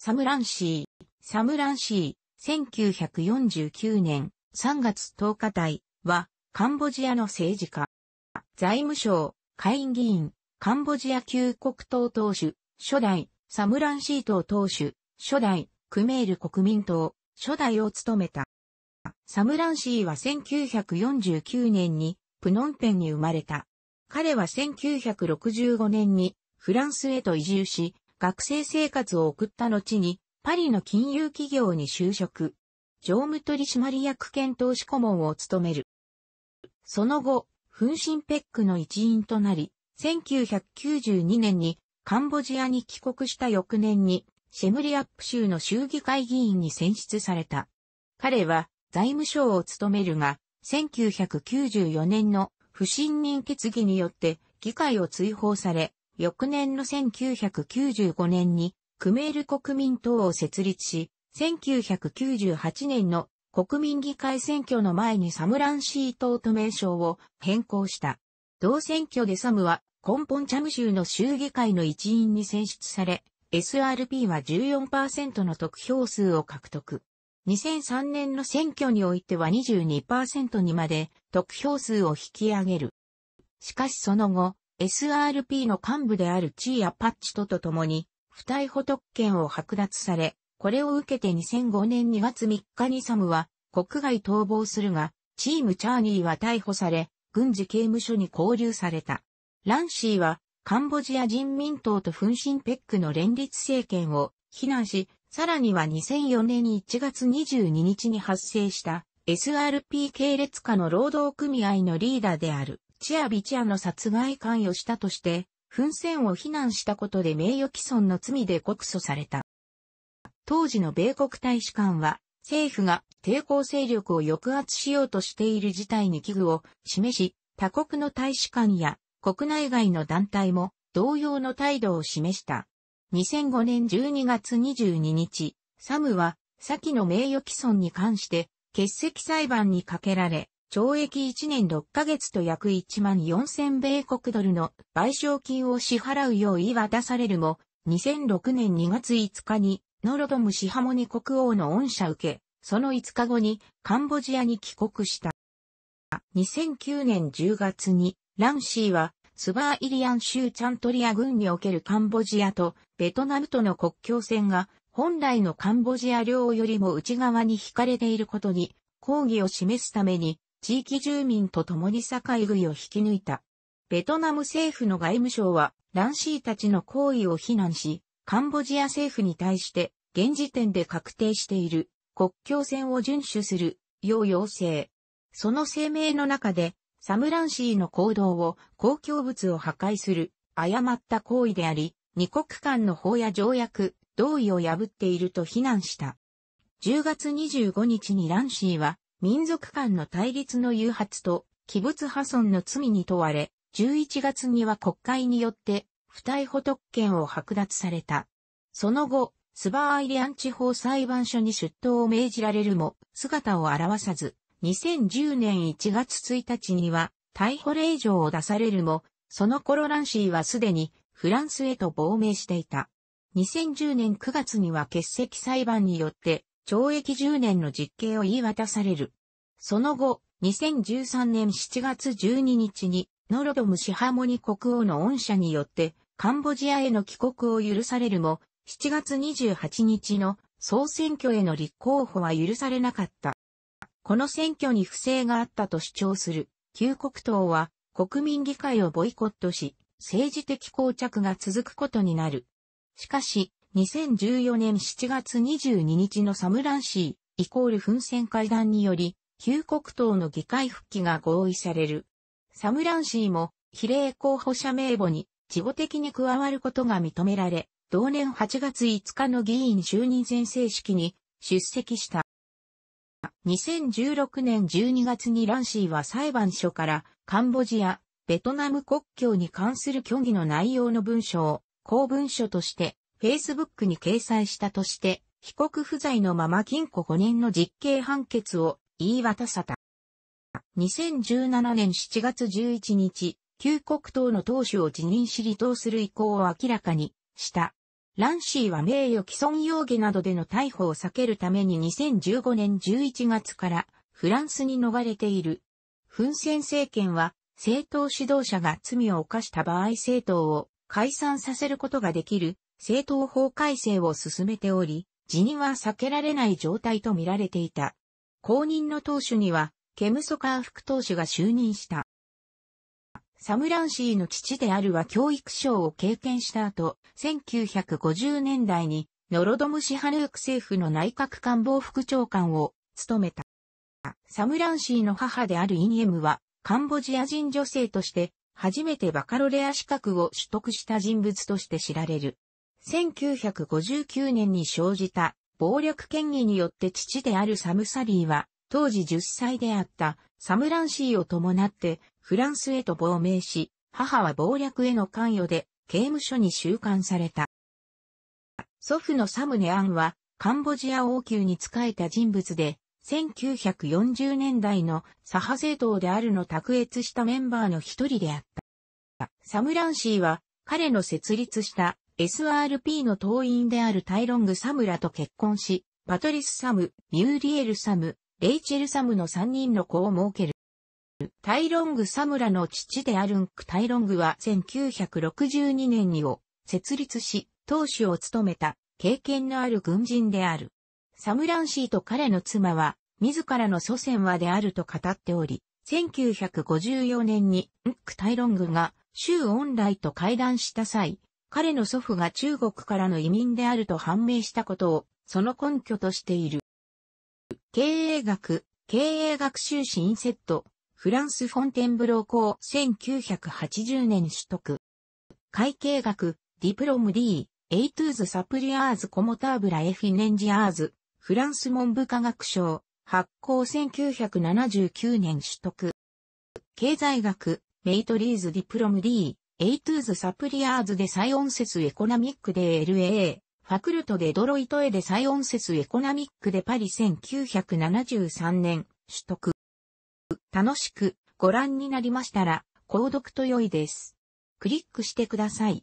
サムランシー、サムランシー、1949年3月10日台は、カンボジアの政治家。財務省、下院議員、カンボジア旧国党党首、初代、サムランシー党党首、初代、クメール国民党、初代を務めた。サムランシーは1949年にプノンペンに生まれた。彼は1965年にフランスへと移住し、学生生活を送った後に、パリの金融企業に就職。常務取締役兼投資顧問を務める。その後、噴神ペックの一員となり、1992年にカンボジアに帰国した翌年に、シェムリアップ州の州議会議員に選出された。彼は財務省を務めるが、1994年の不信任決議によって議会を追放され、翌年の1995年にクメール国民党を設立し、1998年の国民議会選挙の前にサムランシー党と名称を変更した。同選挙でサムは根本チャム州の州議会の一員に選出され、SRP は14%の得票数を獲得。2003年の選挙においては22%にまで得票数を引き上げる。しかしその後、SRP の幹部であるチー・アパッチとと共に、不逮捕特権を剥奪され、これを受けて2005年2月3日にサムは国外逃亡するが、チーム・チャーニーは逮捕され、軍事刑務所に拘留された。ランシーは、カンボジア人民党とフンシンペックの連立政権を非難し、さらには2004年1月22日に発生した SRP 系列下の労働組合のリーダーである。チア・ビチアの殺害関与したとして、紛戦を非難したことで名誉毀損の罪で告訴された。当時の米国大使館は、政府が抵抗勢力を抑圧しようとしている事態に危惧を示し、他国の大使館や国内外の団体も同様の態度を示した。2005年12月22日、サムは、先の名誉毀損に関して、欠席裁判にかけられ、懲役1年6ヶ月と約1万4000米国ドルの賠償金を支払うよう言い渡されるも、2006年2月5日にノロドムシハモニ国王の恩赦受け、その5日後にカンボジアに帰国した。2009年10月にランシーはスバーイリアン州チャントリア軍におけるカンボジアとベトナムとの国境線が本来のカンボジア領よりも内側に引かれていることに抗議を示すために地域住民と共に境遇を引き抜いた。ベトナム政府の外務省は、ランシーたちの行為を非難し、カンボジア政府に対して、現時点で確定している国境線を遵守するよう要請。その声明の中で、サムランシーの行動を公共物を破壊する誤った行為であり、二国間の法や条約、同意を破っていると非難した。10月25日にランシーは民族間の対立の誘発と、器物破損の罪に問われ、11月には国会によって、不逮捕特権を剥奪された。その後、スバーアイリアン地方裁判所に出頭を命じられるも、姿を現さず、2010年1月1日には、逮捕令状を出されるも、その頃ランシーはすでに、フランスへと亡命していた。2010年9月には欠席裁判によって、懲役10年の実刑を言い渡される。その後、2013年7月12日に、ノロドムシハモニ国王の恩赦によって、カンボジアへの帰国を許されるも、7月28日の総選挙への立候補は許されなかった。この選挙に不正があったと主張する、旧国党は国民議会をボイコットし、政治的膠着が続くことになる。しかし、2014年7月22日のサムランシー、イコール噴戦会談により、旧国党の議会復帰が合意される。サムランシーも、比例候補者名簿に、事後的に加わることが認められ、同年8月5日の議員就任宣誓式に出席した。2016年12月にランシーは裁判所からカンボジア、ベトナム国境に関する虚偽の内容の文書を公文書として Facebook に掲載したとして、被告不在のまま禁錮5年の実刑判決を言い渡された。2017年7月11日、旧国党の党首を辞任し離党する意向を明らかにした。ランシーは名誉毀損容疑などでの逮捕を避けるために2015年11月からフランスに逃れている。フン・セン政権は政党指導者が罪を犯した場合政党を解散させることができる政党法改正を進めており、辞任は避けられない状態と見られていた。公認の党首には、ケムソカー副党首が就任した。サムランシーの父であるは教育省を経験した後、1950年代にノロドムシハルーク政府の内閣官房副長官を務めた。サムランシーの母であるインエムは、カンボジア人女性として、初めてバカロレア資格を取得した人物として知られる。1959年に生じた暴力権威によって父であるサムサリーは、当時10歳であったサムランシーを伴ってフランスへと亡命し、母は暴力への関与で刑務所に収監された。祖父のサムネアンはカンボジア王宮に仕えた人物で、1940年代の左派政党であるの卓越したメンバーの一人であった。サムランシーは彼の設立した SRP の党員であるタイロング・サムラと結婚し、パトリス・サム、ミューリエル・サム、レイチェル・サムの3人の子を設ける。タイロング・サムラの父であるンク・タイロングは1962年にを設立し、当主を務めた経験のある軍人である。サムランシーと彼の妻は、自らの祖先はであると語っており、1954年にンク・タイロングが州オンライと会談した際、彼の祖父が中国からの移民であると判明したことを、その根拠としている。経営学、経営学修士インセット、フランス・フォンテンブロー校1980年取得。会計学、ディプロム D、エイトゥーズ・サプリアーズ・コモターブラ・エフィネンジアーズ、フランス文部科学省、発行1979年取得。経済学、メイトリーズ・ディプロム D、エイトゥーズサプリアーズでサイオンセスエコナミックで LA、ファクルトでドロイトエ・でサイオンセスエコナミックでパリ1973年、取得。楽しくご覧になりましたら、購読と良いです。クリックしてください。